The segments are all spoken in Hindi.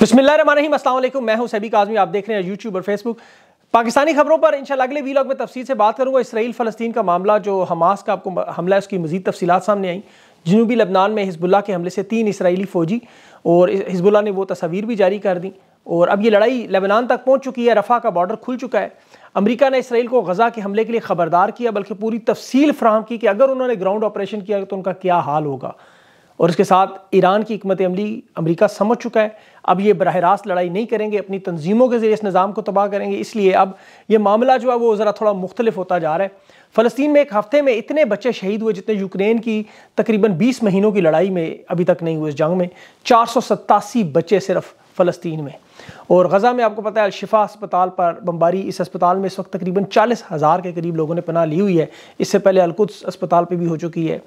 बिस्मिल्लाम मैं हूं सभी काजमी आप देख रहे हैं यूट्यूब और फेसबुक पाकिस्तानी खबरों पर इंशाल्लाह अगले वीलॉग में तफसील से बात करूंगा इसराइल फ़लस्तीन का मामला जो हमास का आपको हमला है उसकी मजीद तफसीत सामने आई जनूबी लबनान में हिजबुल्ला के हमले से तीन इसराइली फ़ौजी और हिजबुल्ला ने वो तस्वीर भी जारी कर दी और अब ये लड़ाई लेबनान तक पहुँच चुकी है रफ़ा का बॉर्डर खुल चुका है अमरीका ने इसराइल को गजा के हमले के लिए ख़बरदार किया बल्कि पूरी तफसील फ्राहम की कि अगर उन्होंने ग्राउंड ऑपरेशन किया तो उनका क्या हाल होगा और उसके साथ ईरान की हमत अमली अमरीका समझ चुका है अब ये बरह रास्त लड़ाई नहीं करेंगे अपनी तनजीमों के ज़रिए इस निज़ाम को तबाह करेंगे इसलिए अब ये मामला जो है वो ज़रा थोड़ा मुख्तलिफ होता जा रहा है फ़लस्तीन में एक हफ्ते में इतने बच्चे शहीद हुए जितने यूक्रेन की तकरीबन 20 महीनों की लड़ाई में अभी तक नहीं हुए इस जंग में चार बच्चे सिर्फ फ़लस्तीन में और गज़ा में आपको पता है अलशिफा अस्पताल पर बम्बारी इस अस्पताल में इस वक्त तकरीबन चालीस हज़ार के करीब लोगों ने पनाह ली हुई है इससे पहले अलकुद अस्पताल पर भी हो चुकी है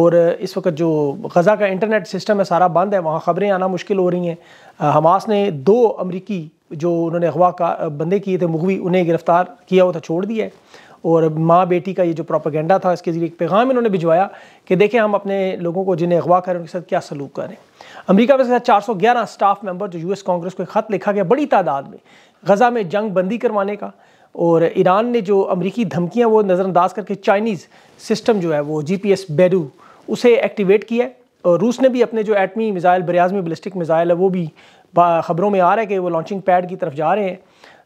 और इस वक्त जो गज़ा का इंटरनेट सिस्टम है सारा बंद है वहाँ ख़बरें आना मुश्किल हो रही हैं हमास ने दो अमरीकी जो उन्होंने अगवा का बंदे किए थे मुगवी उन्हें गिरफ़्तार किया हुआ था छोड़ दिया है और माँ बेटी का ये जो प्रोपागेंडा था इसके ज़रिए एक पैगाम इन्होंने भिजवाया कि देखें हम अपने लोगों को जिन्हें अगवा करें उनके साथ क्या सलूक करें अमेरिका में साथ चार सौ ग्यारह स्टाफ मेंबर जो यूएस कांग्रेस को खत लिखा गया बड़ी तादाद में गज़ा में जंग बंदी करवाने का और ईरान ने जो अमरीकी धमकियाँ वो नज़रअंदाज करके चाइनीज़ सिस्टम जो है वो जी पी एस बेरू उसे एक्टिवेट किया है और रूस ने भी अपने जो एटमी मिज़ाइल बरियाज़मी बलिस्टिक मिज़ाइल है वो भी खबरों में आ रहा है कि वो लॉन्चिंग पैड की तरफ जा रहे हैं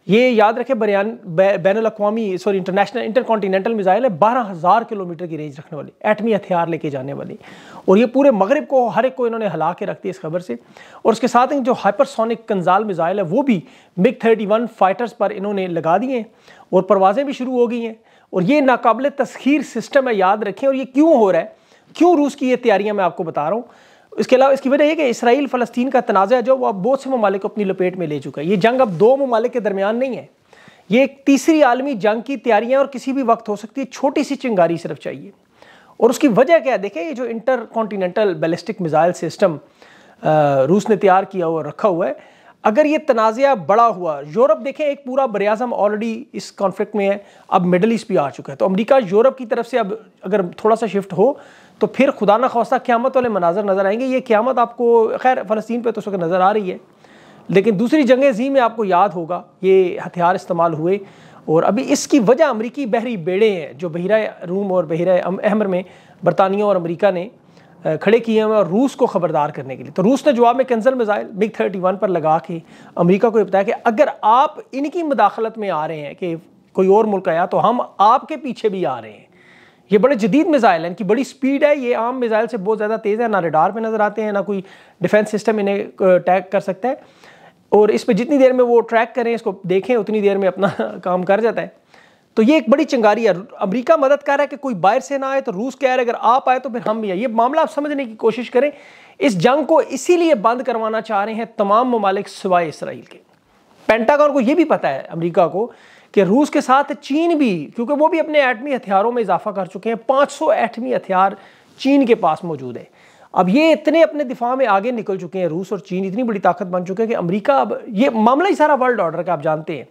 ये याद रखें बरियान बैन अवी sorry international intercontinental missile है बारह हज़ार किलोमीटर की रेंज रखने वाली एटमी हथियार लेके जाने वाली और ये पूरे मगरब को हर एक को इन्होंने हिला के रख दिया इस खबर से और उसके साथ ही जो हाइपरसोनिक कंजाल मिज़ाइल है वो भी मिग थर्टी वन फाइटर्स पर इन्होंने लगा दिए हैं और परवाजें भी शुरू हो गई हैं और ये नाकबले तस्खीर सिस्टम है याद रखें और ये क्यों हो रहा है क्यों रूस की ये तैयारियाँ मैं आपको बता रहा हूँ इसके अलावा इसकी वजह यह कि इसराइल फ़लस्तीन का तनाज़ जो वो अब बहुत से ममालिक को अपनी लपेट में ले चुका है ये जंग अब दो ममालिक के दरमियान नहीं है ये एक तीसरी आलमी जंग की तैयारियाँ और किसी भी वक्त हो सकती है छोटी सी चिंगारी सिर्फ चाहिए और उसकी वजह क्या है देखें ये जो intercontinental ballistic missile system रूस ने तैयार किया हुआ रखा हुआ है अगर ये तनाज़ा बड़ा हुआ यूरोप देखें एक पूरा बरअज़म ऑलरेडी इस कॉन्फ्लिक्ट में है अब मिडल ईस्ट भी आ चुका है तो अमेरिका यूरोप की तरफ से अब अगर थोड़ा सा शिफ्ट हो तो फिर खुदा न खौसा क्यामत वाले मनाजर नज़र आएंगे ये क्यामत आपको खैर फ़लस्तीन पर तो उस नज़र आ रही है लेकिन दूसरी जंग जी में आपको याद होगा ये हथियार इस्तेमाल हुए और अभी इसकी वजह अमरीकी बहरी बेड़े हैं जो बहरा रूम और बहरा अहमर में बरतानिया और अमरीका ने खड़े किए हुए हैं और रूस को खबरदार करने के लिए तो रूस ने जवाब में कैंसल मिज़ाइल बिग थर्टी वन पर लगा के अमेरिका को ये बताया कि अगर आप इनकी मुदाखलत में आ रहे हैं कि कोई और मुल्क आया तो हम आपके पीछे भी आ रहे हैं ये बड़े जदीद मिसाइल हैं इनकी बड़ी स्पीड है ये आम मिसाइल से बहुत ज़्यादा तेज़ है ना रेडार पे नज़र आते हैं ना कोई डिफेंस सिस्टम इन्हें टैग कर सकता है और इस पर जितनी देर में वो ट्रैक करें इसको देखें उतनी देर में अपना काम कर जाता है तो ये एक बड़ी चिंगारी है अमेरिका मदद कर रहा है कि कोई बाहर से ना आए तो रूस कह रहा है अगर आप आए तो फिर हम भी आए ये मामला आप समझने की कोशिश करें इस जंग को इसीलिए बंद करवाना चाह रहे हैं तमाम ममालिक सिवाय इसराइल के पेंटागन को ये भी पता है अमेरिका को कि रूस के साथ चीन भी क्योंकि वो भी अपने एटमी हथियारों में इजाफा कर चुके हैं पाँच सौ एटमी हथियार चीन के पास मौजूद है अब ये इतने अपने दिफा में आगे निकल चुके हैं रूस और चीन इतनी बड़ी ताकत बन चुके हैं कि अमरीका अब ये मामला ही सारा वर्ल्ड ऑर्डर का आप जानते हैं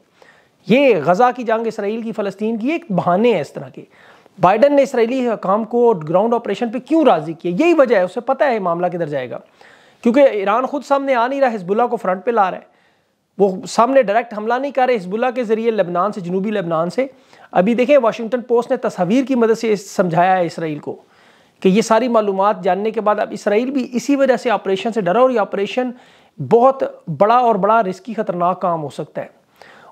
ये गज़ा की जंग इसराइल की फ़लस्तीन की एक बहाने हैं इस तरह के बाइडन ने इसराइली हकाम को ग्राउंड ऑपरेशन पे क्यों राज़ी किया यही वजह है उसे पता है मामला किधर जाएगा क्योंकि ईरान खुद सामने आ नहीं रहा हिजबुल्ला को फ्रंट पे ला रहा है वो सामने डायरेक्ट हमला नहीं कर रहे हिजबुल्ला के ज़रिए लेबनान से जनूबी लेबनान से अभी देखें वाशिंगटन पोस्ट ने तस्वीर की मदद से समझाया है इसराइल को कि ये सारी मालूम जानने के बाद अब इसराइल भी इसी वजह से ऑपरेशन से डरा और ये ऑपरेशन बहुत बड़ा और बड़ा रिस्की ख़तरनाक काम हो सकता है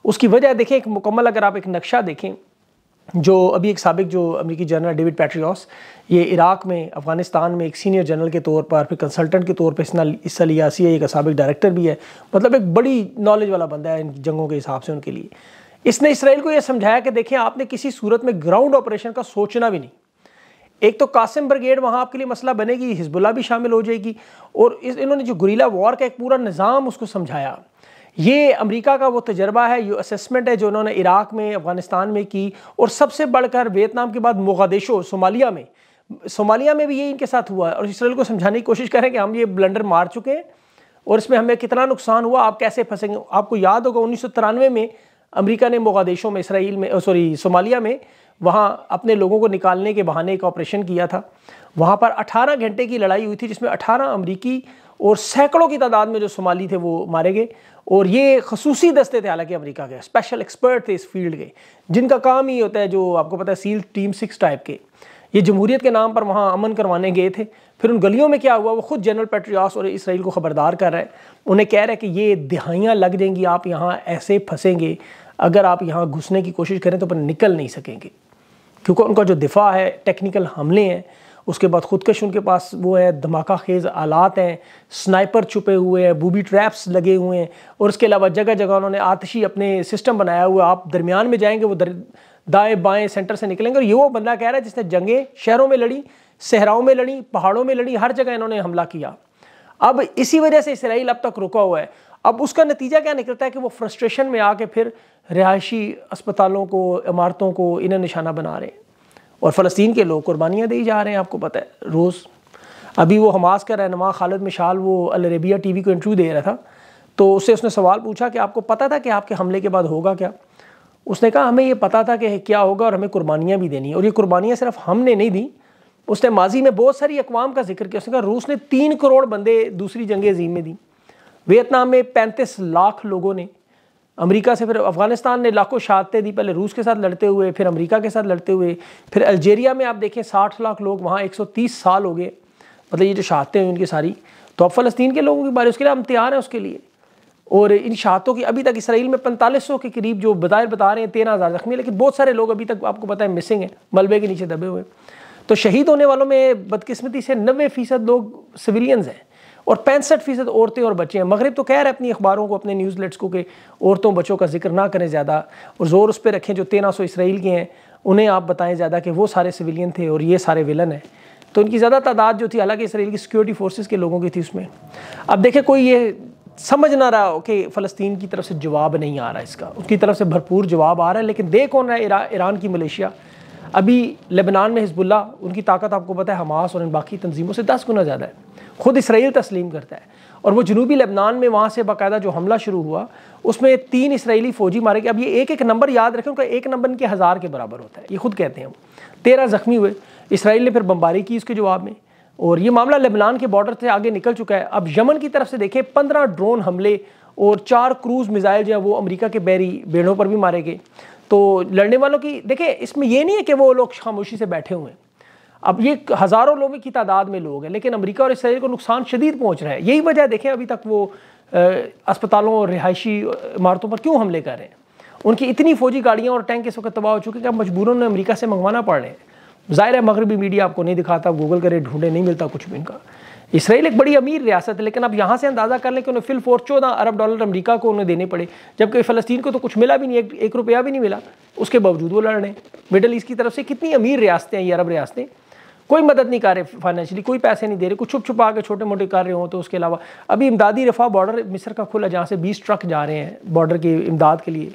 उसकी वजह देखें एक मुकम्मल अगर आप एक नक्शा देखें जो अभी एक सबक जो अमरीकी जनरल डेविड पैट्रियास ये इराक़ में अफ़गानिस्तान में एक सीनियर जनरल के तौर पर फिर कंसल्टेंट के तौर पर इसना हिस्सा लिया सी आई का सबक डायरेक्टर भी है मतलब एक बड़ी नॉलेज वाला बंदा है इन जंगों के हिसाब से उनके लिए इसने इसराइल को यह समझाया कि देखें आपने किसी सूरत में ग्राउंड ऑपरेशन का सोचना भी नहीं एक तो कासिम ब्रिगेड वहाँ आपके लिए मसला बनेगी हिजबुल्ला भी शामिल हो जाएगी और इस इन्होंने जो गुरीला वॉर का एक पूरा निज़ाम उसको समझाया ये अमेरिका का वो तजर्बा है ये असेसमेंट है जो उन्होंने इराक़ में अफ़गानिस्तान में की और सबसे बढ़कर वियतनाम के बाद मोगादेशो सोमालिया में सोमालिया में भी ये इनके साथ हुआ है और इसराइल को समझाने की कोशिश करें कि हम ये ब्लंडर मार चुके हैं और इसमें हमें कितना नुकसान हुआ आप कैसे फंसेंगे आपको याद होगा उन्नीस में अमरीका ने मोगादेशों में इसराइल में सॉरी सोमालिया में वहाँ अपने लोगों को निकालने के बहाने एक ऑपरेशन किया था वहाँ पर 18 घंटे की लड़ाई हुई थी जिसमें 18 अमरीकी और सैकड़ों की तादाद में जो सोमाली थे वो मारे गए और ये खसूसी दस्ते थे हालांकि अमेरिका के स्पेशल एक्सपर्ट थे इस फील्ड के जिनका काम ही होता है जो आपको पता है सील टीम सिक्स टाइप के ये जमहूरीत के नाम पर वहाँ अमन करवाने गए थे फिर उन गलियों में क्या हुआ वो खुद जनरल पेट्रियास और इसराइल को ख़बरदार कर रहा है उन्हें कह रहा है कि ये दिहाइयाँ लग जाएंगी आप यहाँ ऐसे फंसेंगे अगर आप यहाँ घुसने की कोशिश करें तो अपन निकल नहीं सकेंगे क्योंकि उनका जो दिफा है टेक्निकल हमले हैं उसके बाद खुदकश उनके पास वो है धमाका खेज़ आलात हैं स्नाइपर छुपे हुए हैं बूबी ट्रैप्स लगे हुए हैं और उसके अलावा जगह जगह उन्होंने आतशी अपने सिस्टम बनाया हुआ आप दरमियान में जाएंगे वो दर, दाएँ बाएँ सेंटर से निकलेंगे और ये वो बंदा कह रहा है जिसने जंगें शहरों में लड़ी सहराओं में लड़ी पहाड़ों में लड़ी हर जगह इन्होंने हमला किया अब इसी वजह से इसराइल अब तक रुका हुआ है अब उसका नतीजा क्या निकलता है कि वो फ्रस्ट्रेशन में आके फिर रिहायशी अस्पतालों को इमारतों को इन्हें निशाना बना रहे हैं और फ़लस्तीन के लोग कुर्बानियाँ दी जा रहे हैं आपको पता है रोज़ अभी वो हमास का रहनमा खालिद मिशाल वो अलरबिया टी वी को इंटरव्यू दे रहा था तो उससे उसने सवाल पूछा कि आपको पता था कि आपके हमले के बाद होगा क्या उसने कहा हमें ये पता था कि क्या होगा और हमें कुर्बानियाँ भी देनी और ये कुर्बानियाँ सिर्फ हमने नहीं दी उसने माजी में बहुत सारी अकवाम का जिक्र किया उसने कहा रूस ने तीन करोड़ बंदे दूसरी जंग अजीम में दी वियतनाम में पैंतीस लाख लोगों ने अमेरिका से फिर अफ़गानिस्तान ने लाखों शहादतें दी पहले रूस के साथ लड़ते हुए फिर अमेरिका के साथ लड़ते हुए फिर अल्जेरिया में आप देखें साठ लाख लोग वहाँ एक सौ तीस साल हो गए मतलब ये जो शहादतें हुई उनकी सारी तो अब फ़लस्तीन के लोगों के बारे उसके लिए हम तैयार हैं उसके लिए और इन शहादतों की अभी तक इसराइल में पैंतालीस सौ के करीब जो बताए बता रहे हैं तेरह हज़ार जख्मी है लेकिन बहुत सारे लोग अभी तक आपको पता है मिसिंग है मलबे के नीचे दबे हुए तो शहीद होने वालों में बदकिस्मती से नबे फ़ीसद लोग सिविलियंस हैं और पैंसठ फीसद औरतें और बच्चे हैं मगरब तो कह रहे अपनी अखबारों को अपने न्यूज़लेट्स को कि औरतों बच्चों का जिक्र ना करें ज़्यादा और ज़ोर उस पर रखें जो तेरह सौ इसराइल के हैं उन्हें आप बताएं ज़्यादा कि वो सारे सिविलियन थे और ये सारे विलन हैं तो उनकी ज़्यादा तादाद जो थी हालांकि इसराइल की सिक्योरिटी फोर्सेज के लोगों की थी उसमें अब देखें कोई ये समझ ना रहा हो कि फ़लस्तीन की तरफ से जवाब नहीं आ रहा इसका उसकी तरफ से भरपूर जवाब आ रहा है लेकिन दे कौन रहा है ईरान की मलेशिया अभी लेबनान में हिजबुल्ला उनकी ताकत आपको पता है हमास और इन बाकी तनजीमों से दस गुना ज़्यादा है ख़ुद इसराइल तस्लीम करता है और वो जनूबी लेबनान में वहाँ से बाकायदा जो हमला शुरू हुआ उसमें तीन इसराइली फ़ौजी मारे गए अब ये एक एक नंबर याद रखें उनका एक नंबर इनके हज़ार के बराबर होता है ये खुद कहते हैं हम तेरह ज़ख्मी हुए इसराइल ने फिर बम्बारी की उसके जवाब में और ये मामला लेबनान के बॉर्डर से आगे निकल चुका है अब यमन की तरफ से देखें पंद्रह ड्रोन हमले और चार क्रूज़ मिज़ाइल जो है वो अमेरिका के बैरी बेड़ों पर भी मारे गए तो लड़ने वालों की देखिए इसमें यह नहीं है कि वो लोग खामोशी से बैठे हुए हैं अब ये हज़ारों लोगों की तादाद में लोग हैं लेकिन अमेरिका और इसराइल को नुकसान शदीद पहुँच रहा है यही वजह देखें अभी तक वो आ, अस्पतालों और रिहायशी इमारतों पर क्यों हमले कर रहे हैं उनकी इतनी फौजी गाड़ियाँ और टैंक इस वक्त तबाह हो चुके हैं कि अब मजबूरों ने अमरीका से मंगवाना पड़ रहे हैं ज़ाहिर है मगरबी मीडिया आपको नहीं दिखाता गूगल करे ढूंढे नहीं मिलता कुछ भी इनका इसराइल एक बड़ी अमीर रियासत है लेकिन अब यहाँ से अंदाज़ा कर लें कि उन्हें फिल फोर चौदह अरब डॉलर अमरीका को उन्हें देने पड़े जबकि फ़लस्तीन को तो कुछ मिला भी नहीं एक, एक रुपया भी नहीं मिला उसके बावजूद वो लड़ रहे हैं मिडल ईस्ट की तरफ से कितनी अमीर रियासतें हैं ये अरब रियासतें कोई मदद नहीं कर रहे फाइनेंशियली कोई पैसे नहीं दे रहे कुछ छुप छुपा के छोटे मोटे कार्य हों तो उसके अलावा अभी इमदादी रफा बॉर्डर मिस्र का खुला जहाँ से बीस ट्रक जा रहे हैं बॉर्डर की इमदाद के लिए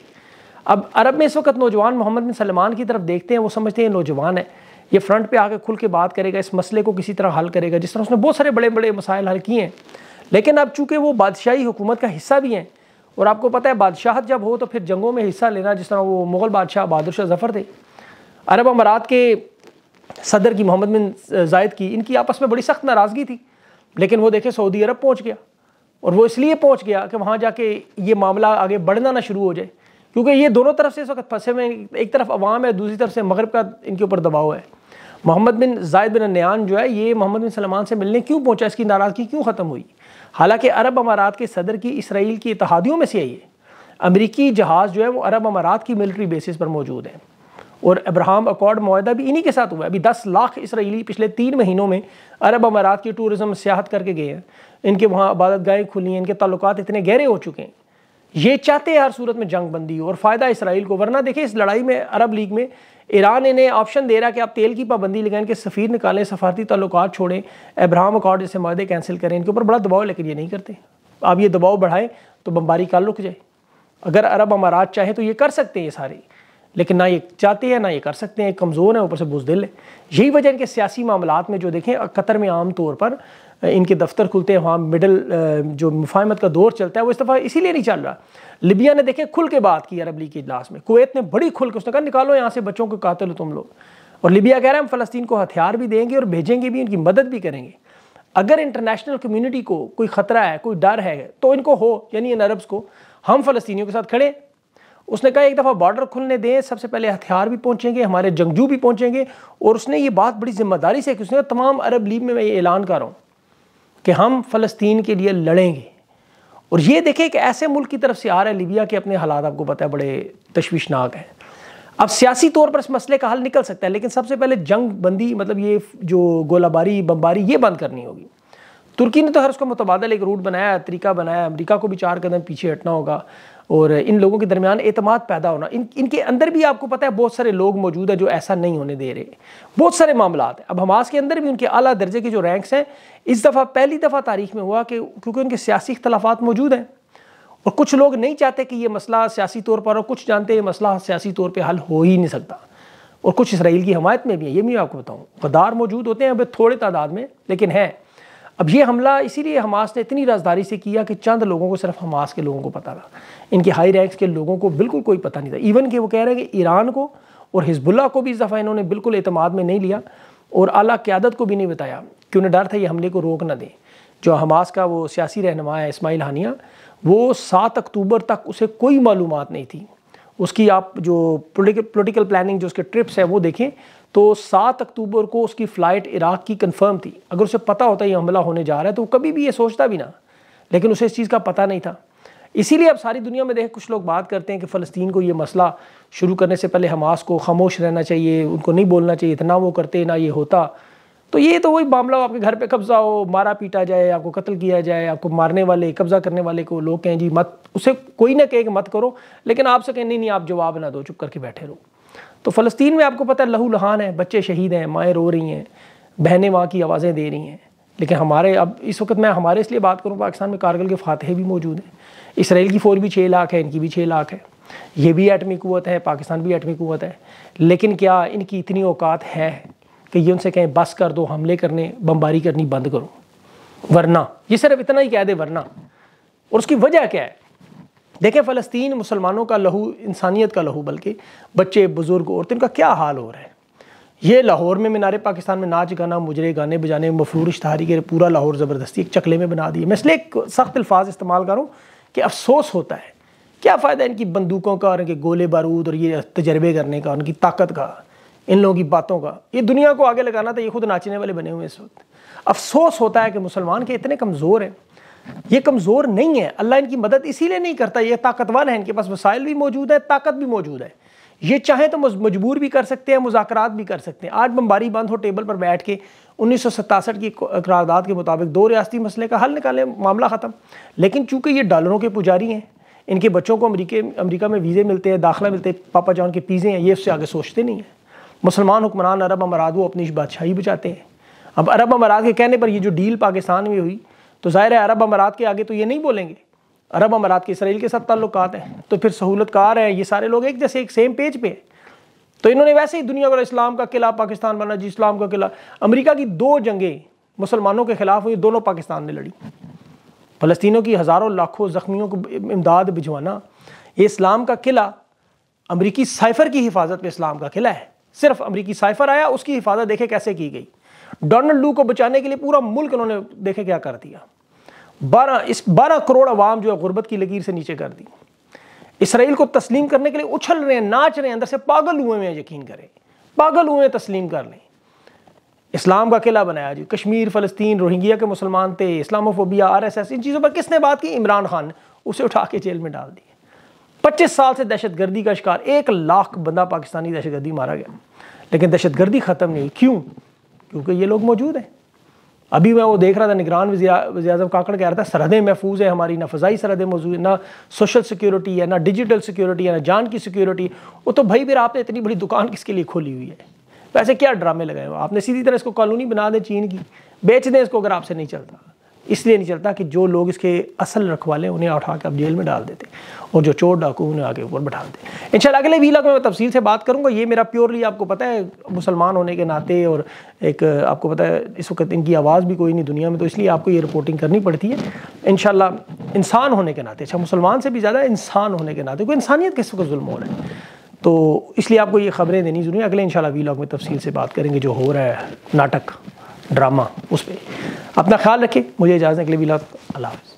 अब अरब में इस वक्त नौजवान मोहम्मद बिन सलमान की तरफ देखते हैं वो समझते हैं नौजवान है ये फ्रंट पे आके खुल के बात करेगा इस मसले को किसी तरह हल करेगा जिस तरह उसने बहुत सारे बड़े बड़े मसाइल हल किए हैं लेकिन अब चूँकि वो बादशाही हुकूमत का हिस्सा भी हैं और आपको पता है बादशाहत जब हो तो फिर जंगों में हिस्सा लेना जिस तरह वो मुग़ल बादशाह बहादुर शाह जफ़र थे अरब अमारात के सदर की मोहम्मद बिन जायद की इनकी आपस में बड़ी सख्त नाराज़गी थी लेकिन वो देखे सऊदी अरब पहुँच गया और वो इसलिए पहुँच गया कि वहाँ जाके ये मामला आगे बढ़ना ना शुरू हो जाए क्योंकि ये दोनों तरफ से इस वक्त फंसे हुए एक तरफ अवाम है दूसरी तरफ से मगरब का इनके ऊपर दबाव है मोहम्मद बिन जायद बिन नयान जो है ये मोहम्मद बिन सलमान से मिलने क्यों पहुंचा इसकी नाराज़गी क्यों ख़त्म हुई हालांकि अरब अमारात के सदर की इसराइल की इतिहादियों में से आई है अमरीकी जहाज़ जो है वो अरब अमारात की मिलिट्री बेसिस पर मौजूद है और अब्राहम अकॉर्ड माहा भी इन्हीं के साथ हुआ है अभी दस लाख इसराइली पिछले तीन महीनों में अरब अमारात की टूरिज़म सियाहत करके गए हैं इनके वहाँ इबादत गाहें खुली हैं इनके ताल्लुक इतने गहरे हो चुके हैं ये चाहते हैं हर सूरत में जंग बंदी हो और फ़ायदा इसराइल को वरना देखिए इस लड़ाई में अरब लीग में ईरान इन्हें ऑप्शन दे रहा है कि आप तेल की पाबंदी लगाएं कि सफ़ीर निकालें सफारती तल्लक छोड़ें अब्राहम अकॉर्ड जैसे माहे कैंसिल करें इनके ऊपर बड़ा दबाव लेकिन ये नहीं करते आप ये दबाव बढ़ाएं तो बम्बारी कल रुक जाए अगर अरब अमारात चाहें तो ये कर सकते हैं ये सारे लेकिन ना ये चाहते हैं ना ये कर सकते हैं कमज़ोर हैं ऊपर से बुजदिल है यही वजह इनके सियासी मामला में जो देखें कतर में आम तौर पर इनके दफ्तर खुलते हैं वहाँ मिडल जो मुफाहमत का दौर चलता है वो इस दफ़ा इसीलिए नहीं चल रहा लिबिया ने देखे खुल के बात की अरब लीग के इजलास में कुवैत ने बड़ी खुल के उसने कहा निकालो यहाँ से बच्चों को कातल हो तुम लोग और लिबिया कह रहे हैं हम फ़लस्तीन को हथियार भी देंगे और भेजेंगे भी उनकी मदद भी करेंगे अगर इंटरनेशनल कम्यूनिटी को कोई ख़तरा है कोई डर है तो इनको हो यानी इन अरब्स को हम फ़लस्तियों के साथ खड़े उसने कहा एक दफ़ा बॉर्डर खुलने दें सबसे पहले हथियार भी पहुंचेंगे हमारे जंगजू भी पहुंचेंगे और उसने ये बात बड़ी जिम्मेदारी से कि उसने तमाम अरब लीग में मैं ये ऐलान कर रहा हूँ कि हम फ़लस्तीन के लिए लड़ेंगे और ये देखें कि ऐसे मुल्क की तरफ से आ रहा है लीबिया के अपने हालात आपको पता है बड़े तशवीशनाक हैं अब सियासी तौर पर इस मसले का हल निकल सकता है लेकिन सबसे पहले जंग बंदी मतलब ये जो गोलाबारी बमबारी ये बंद करनी होगी तुर्की ने तो हर उसका मुतबादल एक रूट बनाया तरीका बनाया अमरीका को भी चार कदम पीछे हटना होगा और इन लोगों के दरमियान अतमाद पैदा होना इन इनके अंदर भी आपको पता है बहुत सारे लोग मौजूद हैं जो ऐसा नहीं होने दे रहे बहुत सारे मामला हैं अब हमास के अंदर भी उनके अला दर्जे के जो रैंक्स हैं इस दफ़ा पहली दफ़ा तारीख में हुआ कि क्योंकि उनके सियासी इख्तलाफात मौजूद हैं और कुछ लोग नहीं चाहते कि ये मसला सियासी तौर पर और कुछ जानते ये मसला सियासी तौर पर हल हो ही नहीं सकता और कुछ इसराइल की हमायत में भी है ये भी मैं आपको बताऊँ गदार मौजूद होते हैं अब थोड़े तादाद में लेकिन हैं अब ये हमला इसीलिए हमास ने इतनी राजदारी से किया कि चंद लोगों को सिर्फ हमास के लोगों को पता था इनके हाई रैंक्स के लोगों को बिल्कुल कोई पता नहीं था इवन कि वो कह रहे हैं कि ईरान को और हिजबुल्ला को भी इस दफ़ा इन्होंने बिल्कुल अतमाद में नहीं लिया और अला क्यादत को भी नहीं बताया कि उन्हें डर था ये हमले को रोक ना दें जो हमास का वो सियासी रहनमा है इसमाइल हानिया वो सात अक्टूबर तक उसे कोई मालूम नहीं थी उसकी आप जो पोलिटिकल प्लानिंग जो उसके ट्रिप्स हैं वो देखें तो सात अक्टूबर को उसकी फ़्लाइट इराक़ की कन्फर्म थी अगर उसे पता होता ये हमला होने जा रहा है तो वो कभी भी ये सोचता भी ना लेकिन उसे इस चीज़ का पता नहीं था इसीलिए अब सारी दुनिया में देखें कुछ लोग बात करते हैं कि फ़लस्तीन को ये मसला शुरू करने से पहले हमास को खामोश रहना चाहिए उनको नहीं बोलना चाहिए इतना वो करते ना ये होता तो ये तो वही मामला हो आपके घर पे कब्ज़ा हो मारा पीटा जाए आपको कत्ल किया जाए आपको मारने वाले कब्ज़ा करने वाले को लोग कहें जी मत उसे कोई ना कहे कि मत करो लेकिन आपसे कहें नहीं नहीं आप जवाब ना दो चुप करके बैठे रहो तो फ़लस्तीन में आपको पता है लहू लहान है बच्चे शहीद हैं माएँ रो रही हैं बहनें वहाँ की आवाज़ें दे रही हैं लेकिन हमारे अब इस वक्त मैं हमारे इसलिए बात करूँ पाकिस्तान में कारगिल के फातह भी मौजूद हैं इसराइल की फ़ौज भी छः लाख है इनकी भी छः लाख है ये भी एटमी क़वत है पाकिस्तान भी एटमी क़वत है लेकिन क्या इनकी इतनी औकात है कि ये उनसे कहें बस कर दो हमले करने बमबारी करनी बंद करो वरना ये सिर्फ इतना ही कह दे वरना और उसकी वजह क्या है देखें फ़लस्तीन मुसलमानों का लहू इंसानियत का लहू बल्कि बच्चे बुज़ुर्ग औरतें उनका क्या हाल हो रहा है ये लाहौर में मीनारे पाकिस्तान में नाच गाना मुजरे गाने बजाने मफरूर इश्तहारी के पूरा लाहौर ज़बरदस्ती एक चकले में बना दिए मैं इसलिए एक सख्त अल्फाज इस्तेमाल करूँ कि अफसोस होता है क्या फ़ायदा इनकी बंदूकों का और इनके गोले बारूद और ये तजर्बे करने का उनकी ताकत का इन लोगों की बातों का ये दुनिया को आगे लगाना था ये खुद नाचने वाले बने हुए इस वक्त अफसोस होता है कि मुसलमान के इतने कमज़ोर हैं ये कमज़ोर नहीं है अल्लाह इनकी मदद इसीलिए नहीं करता ये ताकतवर है इनके पास वसाइल भी मौजूद है ताकत भी मौजूद है ये चाहें तो मजबूर भी कर सकते हैं मुजाकर भी कर सकते हैं आज बम्बारी बंद हो टेबल पर बैठ के उन्नीस सौ सतासठ की करारदादा के मुताबिक दो रियासती मसले का हल निकालें मामला ख़त्म लेकिन चूँकि ये डॉलरों के पुजारी हैं इनके बच्चों को अमरीके अमरीका में वीज़े मिलते हैं दाखिला मिलते हैं पापा जान के पीज़े हैं ये उससे आगे सोचते नहीं हैं मुसलमान हुक्मरान अरब अमारात वो अपनी बादशाही बचाते हैं अब अरब अमारात के कहने पर यह जो डील पाकिस्तान में हुई तो ज़ाहिर है अरब अमारात के आगे तो ये नहीं बोलेंगे अरब अमारात के इसराइल के साथ ताल्लुक हैं तो फिर सहूलतकार हैं ये सारे लोग एक जैसे एक सेम पेज पे हैं तो इन्होंने वैसे ही दुनिया भर इस्लाम का किला पाकिस्तान बना जी इस्लाम का किला अमरीका की दो जंगें मुसलमानों के ख़िलाफ़ हुई दोनों पाकिस्तान ने लड़ी फ़लस्तीनों की हज़ारों लाखों ज़ख्मियों को इमदाद भिजवाना ये इस्लाम का किला अमरीकी साइफर की हिफाजत में इस्लाम का किला है सिर्फ अमरीकी साइफर आया उसकी हिफाजत देखे कैसे की गई डोनाल्ड लू को बचाने के लिए पूरा मुल्क उन्होंने देखे क्या कर दिया बारह इस बारह करोड़ अवाम जो है गुर्बत की लकीर से नीचे कर दी इसराइल को तस्लीम करने के लिए उछल रहे हैं नाच रहे हैं अंदर से पागल हुए हैं यकीन करें पागल हुए हैं तस्लीम कर लें इस्लाम का किला बनाया जी कश्मीर फ़लस्तीन रोहिंग्या के मुसलमान थे इस्लामोफोबिया आर एस एस इन चीज़ों पर किसने बात की इमरान खान ने उसे उठा के जेल में डाल दिए पच्चीस साल से दहशत गर्दी का शिकार एक लाख बंदा पाकिस्तानी दहशत गर्दी मारा गया लेकिन दहशत गर्दी ख़त्म नहीं क्यों क्योंकि ये लोग मौजूद हैं अभी मैं वो देख रहा था निगरान वजी अजम काकड़ कह रहा था सरहदें महफूज है हमारी ना फ़जाई सरहदें मौजूद ना सोशल सिक्योरिटी है ना डिजिटल सिक्योरिटी है ना जान की सिक्योरिटी वो तो भाई फिर आपने इतनी बड़ी दुकान किसके लिए खोली हुई है वैसे क्या ड्रामे लगाए हो आपने सीधी तरह इसको कॉलोनी बना दें चीन की बेच दें इसको अगर आपसे नहीं चलता इसलिए नहीं चलता कि जो लोग इसके असल रखवाले उन्हें उठा के अब जेल में डाल देते और जो चोर डाकू उन्हें आगे ऊपर बैठा देते इन अगले भी में मैं तफसील से बात करूँगा ये मेरा प्योरली आपको पता है मुसलमान होने के नाते और एक आपको पता है इस वक्त इनकी आवाज़ भी कोई नहीं दुनिया में तो इसलिए आपको ये रिपोर्टिंग करनी पड़ती है इन इंसान होने के नाते अच्छा मुसलमान से भी ज़्यादा इंसान होने के नाते कोई इंसानियत किस वक्त जुल्म हो रहा है तो इसलिए आपको ये खबरें देनी जरूरी अगले इंशाल्लाह वी लॉग में तफसील से बात करेंगे जो हो रहा है नाटक ड्रामा उस पर अपना ख्याल रखें मुझे इजाज़त के लिए भी अल्लाह हाफ़